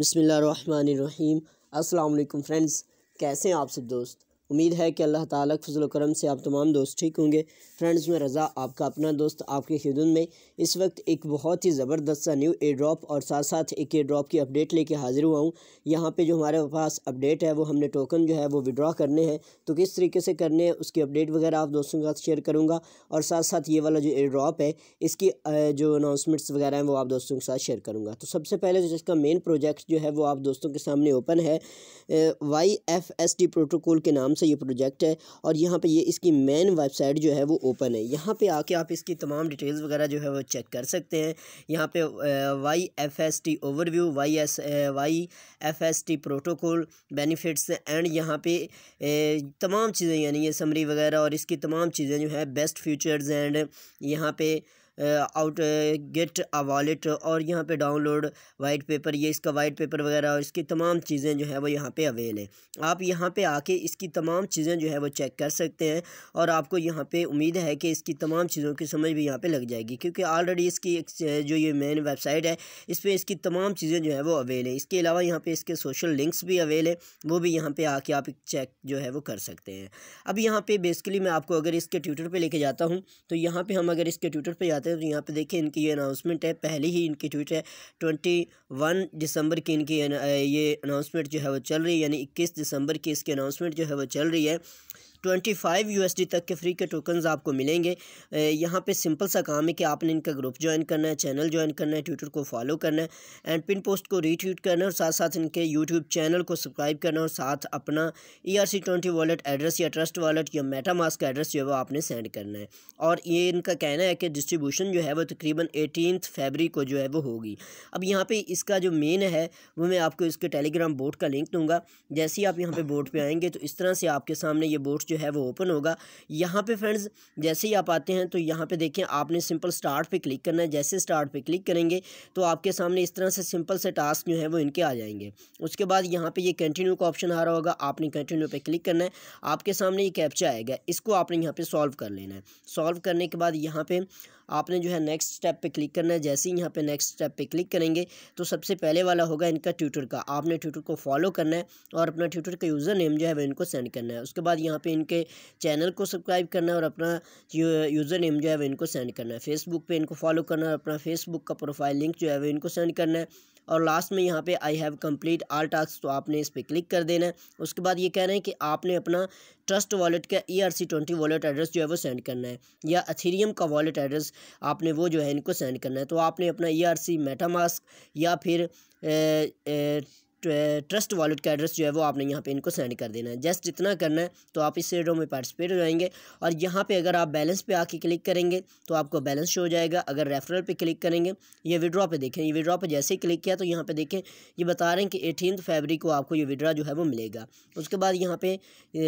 बसमीम् अल्लाम फ्रेंड्स कैसे हैं आप सब दोस्त उम्मीद है कि अल्लाह ताला फजल करम से आप तमाम दोस्त ठीक होंगे फ्रेंड्स में रज़ा आपका अपना दोस्त आपके खिदन में इस वक्त एक बहुत ही ज़बरदस्त सा न्यू एयर ड्रॉप और साथ साथ एक एयर ड्रॉप की अपडेट लेके हाज़िर हुआ हूँ यहाँ पे जो हमारे पास अपडेट है वो हमने टोकन जो है वो विड्रॉ करने हैं तो किस तरीके से करने हैं उसकी अपडेट वगैरह आप दोस्तों के साथ शेयर करूँगा और साथ साथ ये वाला जो एयर ड्रॉप है इसकी जो अनाउंसमेंट्स वगैरह हैं वो आप दोस्तों के साथ शेयर करूँगा तो सबसे पहले जो इसका मेन प्रोजेक्ट जो है वो आप दोस्तों के सामने ओपन है Y F S T protocol के नाम से ये प्रोजेक्ट है और यहाँ पे ये इसकी मेन वेबसाइट जो है वो ओपन है यहाँ पे आके आप इसकी तमाम डिटेल्स वगैरह जो है वो चेक कर सकते हैं यहाँ पे Y F S T overview Y S Y F S T protocol benefits and यहाँ पे तमाम चीज़ें यानी ये समरी वगैरह और इसकी तमाम चीज़ें जो है बेस्ट फ्यूचर्स एंड यहाँ पे आउट गेट आ वॉलेट और यहाँ पे डाउनलोड वाइट पेपर ये इसका वाइट पेपर वगैरह और इसकी तमाम चीज़ें जो है वो यहाँ पे अवेल हैं आप यहाँ पे आके इसकी तमाम चीज़ें जो है वो चेक कर सकते हैं और आपको यहाँ पे उम्मीद है कि इसकी तमाम चीज़ों की समझ भी यहाँ पे लग जाएगी क्योंकि ऑलरेडी इसकी जो ये मेन वेबसाइट है इस पर इसकी तमाम चीज़ें जो है वो अवेल हैं इसके अलावा यहाँ पर इसके सोशल लिंक्स भी अवेल हैं वो भी यहाँ पर आके आप चेक जो है वो कर सकते हैं अब यहाँ पर बेसिकली मैं आपको अगर इसके ट्विटर पर लेके जाता हूँ तो यहाँ पर हम अगर इसके ट्विटर पर जाते बात हैं तो यहाँ पे देखिए इनकी ये अनाउंसमेंट है पहले ही इनकी ट्वीट है ट्वेंटी वन दिसंबर की इनकी ये अनाउंसमेंट जो है वो चल रही है यानी इक्कीस दिसंबर की इसकी अनाउंसमेंट जो है वो चल रही है ट्वेंटी फाइव यू तक के फ्री के टोकन्स आपको मिलेंगे यहाँ पे सिंपल सा काम है कि आपने इनका ग्रुप ज्वाइन करना है चैनल ज्वाइन करना है ट्विटर को फॉलो करना है एंड पिन पोस्ट को रीट्वीट करना है और साथ साथ इनके यूट्यूब चैनल को सब्सक्राइब करना और साथ अपना E R C twenty wallet address या ट्रस्ट वॉलेट या मेटा मास्क का एड्रेस जो है वो आपने सेंड करना है और ये इनका कहना है कि डिस्ट्रीब्यूशन जो है वो तकरीबन एटीन फेबरी को जो है वो होगी अब यहाँ पर इसका जो मेन है वो मैं आपको इसके टेलीग्राम बोर्ड का लिंक दूँगा जैसे ही आप यहाँ पर बोर्ड पर आएंगे तो इस तरह से आपके सामने ये बोर्ड जो जो है वो ओपन होगा यहाँ पे फ्रेंड्स जैसे ही आप आते हैं तो यहाँ पे देखें आपने सिंपल स्टार्ट पे क्लिक करना है जैसे स्टार्ट पे क्लिक करेंगे तो आपके सामने इस तरह से सिंपल से टास्क जो है वो इनके आ जाएंगे उसके बाद यहाँ पर ये कंटिन्यू का ऑप्शन आ रहा होगा आपने कंटिन्यू पर क्लिक करना है आपके सामने ये कैप्चा आएगा इसको आपने यहाँ पर सॉल्व कर लेना है सॉल्व करने के बाद यहाँ पर आपने जो है नेक्स्ट स्टेप पे क्लिक करना है जैसे ही यहाँ पे नेक्स्ट स्टेप पे क्लिक करेंगे तो सबसे पहले वाला होगा इनका ट्विटर का आपने ट्विटर को फॉलो करना है और अपना ट्विटर का यूज़र नेम जो है वो इनको सेंड करना है उसके बाद यहाँ पर इनके चैनल को सब्सक्राइब करना है और अपना यूज़र नेम जो है वो इनको सेंड करना है फेसबुक पर इनको फॉलो करना है और अपना फेसबुक का प्रोफाइल लिंक जो है वो इनको सेंड करना है और लास्ट में यहाँ पे I have complete all task तो आपने इस पर क्लिक कर देना है उसके बाद ये कह रहे हैं कि आपने अपना ट्रस्ट वॉलेट का E R C twenty wallet address जो है वो सेंड करना है या अथीरियम का वॉलेट एड्रेस आपने वो जो है इनको सेंड करना है तो आपने अपना ई आर सी मेटामास्क या फिर ए, ए, ट्रस्ट वॉलेट का एड्रेस जो है वो आपने यहाँ पे इनको सेंड कर देना है जस्ट इतना करना है तो आप इस रेडो में पार्टिसिपेट हो जाएंगे और यहाँ पे अगर आप बैलेंस पे आके क्लिक करेंगे तो आपको बैलेंस शो हो जाएगा अगर रेफरल पे क्लिक करेंगे ये विड्रॉ पे देखें ये विड्रॉ पे जैसे ही क्लिक किया तो यहाँ पे देखें ये बता रहे हैं कि एटीन फेबरी को आपको ये विड्रा जो है वो मिलेगा उसके बाद यहाँ पे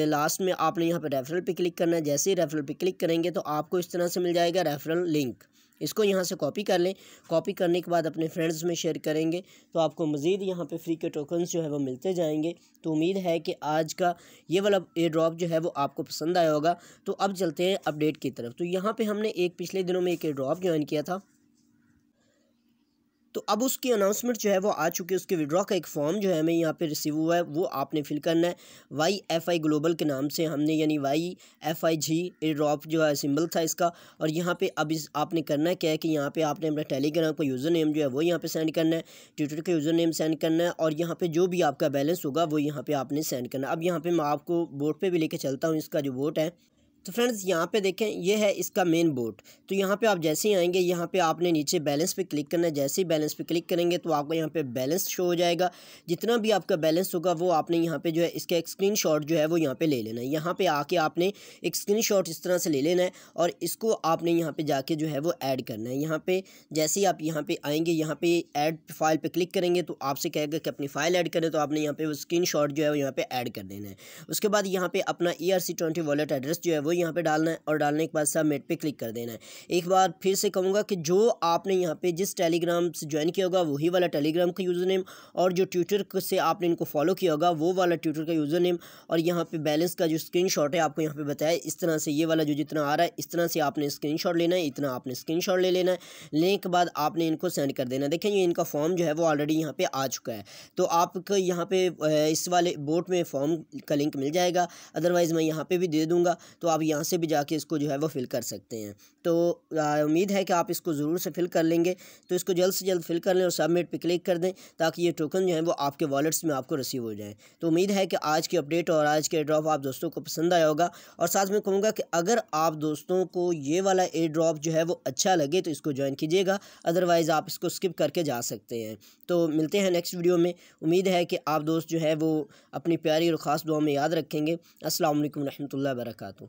लास्ट में आपने यहाँ पर रेफरल पर क्लिक करना है जैसे ही रेफरल पर क्लिक करेंगे तो आपको इस तरह से मिल जाएगा रेफरल लिंक इसको यहाँ से कॉपी कर लें कॉपी करने के बाद अपने फ्रेंड्स में शेयर करेंगे तो आपको मज़ीद यहाँ पे फ्री के टोकन्स जो है वो मिलते जाएंगे तो उम्मीद है कि आज का ये वाला एयर ड्रॉप जो है वो आपको पसंद आया होगा तो अब चलते हैं अपडेट की तरफ तो यहाँ पर हमने एक पिछले दिनों में एक एयर ड्रॉप ज्वाइन किया था अब उसकी अनाउंसमेंट जो है वो आ चुकी है उसके विड्रॉ का एक फॉर्म जो है हमें यहाँ पे रिसीव हुआ है वो आपने फिल करना है वाई एफ आई ग्लोबल के नाम से हमने यानी Y F I G drop जो है सिंबल था इसका और यहाँ पे अब इस आपने करना क्या है कि यहाँ पे आपने अपना टेलीग्राम का यूज़र नेम जो है वो यहाँ पर सेंड करना है ट्विटर का यूज़र नेम सेंड करना है और यहाँ पर जो भी आपका बैलेंस होगा वो यहाँ पर आपने सेंड करना है अब यहाँ पर मैं आपको बोर्ड पर भी लेकर चलता हूँ इसका जो बोट है तो फ्रेंड्स यहाँ पे देखें ये है इसका मेन बोर्ड तो यहाँ पे आप जैसे ही आएंगे यहाँ पे आपने नीचे बैलेंस पे क्लिक करना है जैसे ही बैलेंस पे क्लिक करेंगे तो आपको यहाँ पे बैलेंस शो हो जाएगा जितना भी आपका बैलेंस होगा वो आपने यहाँ पे जो है इसका एक स्क्रीन जो है वो यहाँ पे ले लेना है यहाँ पर आके आपने एक स्क्रीन इस तरह से ले लेना है और इसको आपने यहाँ पर जाके जो है वो ऐड करना है यहाँ पर जैसे ही आप यहाँ पर आएँगे यहाँ पर एड फाइल पर क्लिक करेंगे तो आपसे कहेगा कि अपनी फाइल ऐड करें तो आपने यहाँ पर वो स्क्रीन जो है वो यहाँ पर ऐड कर देना है उसके बाद यहाँ पर अपना E R C twenty wallet address जो है वो यहाँ पे डालना है और डालने के बाद सबमिट पे क्लिक कर देना है एक बार फिर से कहूँगा कि जो आपने यहाँ पे जिस टेलीग्राम से ज्वाइन किया होगा वही वाला टेलीग्राम का यूज़र नेम और जो ट्विटर से आपने इनको फॉलो किया होगा वो वाला ट्विटर का यूज़र नेम और यहाँ पर बैलेंस का जो स्क्रीन है आपको यहाँ पर बताया इस तरह से ये वाला जो जितना आ रहा है इस तरह से आपने स्क्रीन लेना है इतना आपने स्क्रीन ले लेना है लेने के बाद आपने इनको सेंड कर देना देखें ये इनका फॉर्म जो है वो ऑलरेडी यहाँ पर आ चुका है तो आपको यहाँ पे इस वाले बोट में फॉर्म का लिंक मिल जाएगा अदरवाइज़ मैं यहाँ पे भी दे दूंगा तो आप आप यहाँ से भी जाके इसको जो है वो फिल कर सकते हैं तो उम्मीद है कि आप इसको ज़रूर से फिल कर लेंगे तो इसको जल्द से जल्द फिल कर लें और सबमिट पर क्लिक कर दें ताकि ये टोकन जो है वो आपके वॉलेट्स में आपको रिसीव हो जाए तो उम्मीद है कि आज की अपडेट और आज के ड्रॉप आप दोस्तों को पसंद आया होगा और साथ में कहूँगा कि अगर आप दोस्तों को ये वाला एयर ड्रॉप जो है वो अच्छा लगे तो इसको ज्वाइन कीजिएगा अदरवाइज़ आप इसको स्किप करके जा सकते हैं तो मिलते हैं नेक्स्ट वीडियो में उम्मीद है कि आप दोस्त जो है वो अपनी प्यारी और ख़ास दुआ में याद रखेंगे असल ला वरकू